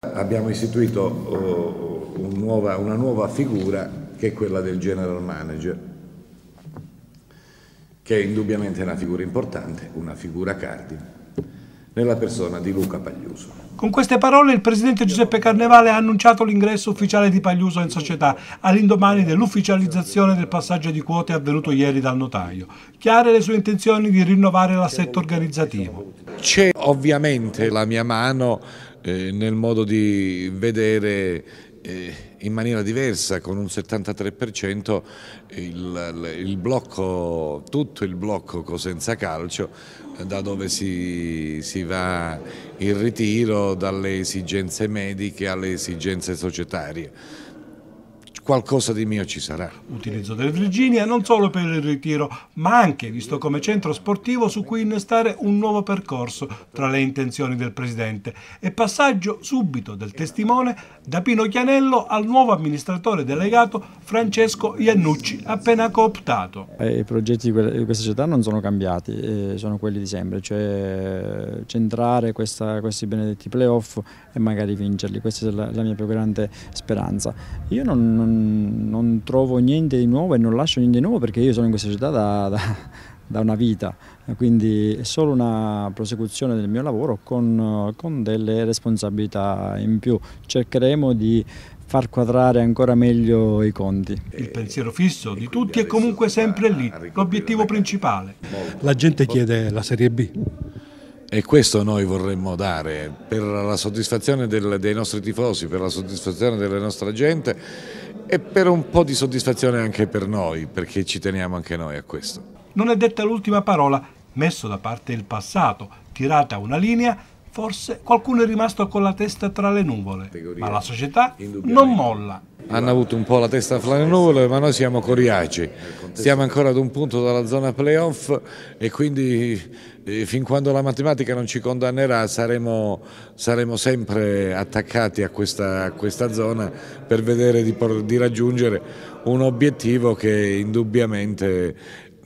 Abbiamo istituito uh, un nuova, una nuova figura che è quella del general manager, che è indubbiamente una figura importante, una figura cardine, nella persona di Luca Pagliuso. Con queste parole il presidente Giuseppe Carnevale ha annunciato l'ingresso ufficiale di Pagliuso in società, all'indomani dell'ufficializzazione del passaggio di quote avvenuto ieri dal notaio. Chiare le sue intenzioni di rinnovare l'assetto organizzativo. C'è ovviamente la mia mano eh, nel modo di vedere eh, in maniera diversa con un 73% il, il blocco, tutto il blocco Cosenza Calcio eh, da dove si, si va in ritiro dalle esigenze mediche alle esigenze societarie qualcosa di mio ci sarà. Utilizzo del Virginia non solo per il ritiro, ma anche visto come centro sportivo su cui innestare un nuovo percorso tra le intenzioni del Presidente e passaggio subito del testimone da Pino Chianello al nuovo amministratore delegato Francesco Iannucci, appena cooptato. Eh, I progetti di questa città non sono cambiati, eh, sono quelli di sempre, cioè centrare questa, questi benedetti playoff e magari vincerli, questa è la, la mia più grande speranza. Io non, non non, trovo niente di nuovo e non lascio niente di nuovo perché io sono in questa città da, da, da una vita, quindi è solo una prosecuzione del mio lavoro con, con delle responsabilità in più. Cercheremo di far quadrare ancora meglio i conti. Il pensiero fisso di tutti è comunque sempre lì, l'obiettivo principale. La gente chiede la Serie B, e questo noi vorremmo dare per la soddisfazione del, dei nostri tifosi, per la soddisfazione della nostra gente e per un po' di soddisfazione anche per noi, perché ci teniamo anche noi a questo. Non è detta l'ultima parola, messo da parte il passato, tirata una linea, forse qualcuno è rimasto con la testa tra le nuvole, ma la società non molla hanno avuto un po' la testa fra le nuvole, ma noi siamo coriaci, stiamo ancora ad un punto dalla zona playoff e quindi eh, fin quando la matematica non ci condannerà saremo, saremo sempre attaccati a questa, a questa, zona per vedere di, di raggiungere un obiettivo che indubbiamente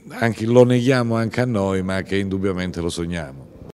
anche, lo neghiamo anche a noi, ma che indubbiamente lo sogniamo.